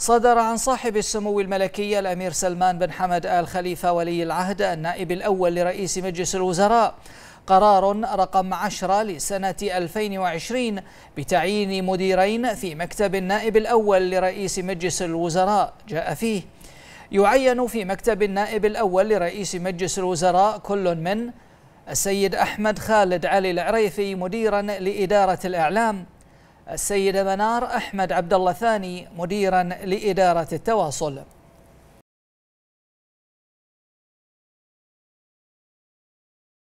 صدر عن صاحب السمو الملكي الأمير سلمان بن حمد آل خليفة ولي العهد النائب الأول لرئيس مجلس الوزراء قرار رقم 10 لسنة 2020 بتعيين مديرين في مكتب النائب الأول لرئيس مجلس الوزراء جاء فيه يعين في مكتب النائب الأول لرئيس مجلس الوزراء كل من السيد أحمد خالد علي العريفي مديرا لإدارة الإعلام السيدة منار أحمد عبد الله ثاني مديرا لإدارة التواصل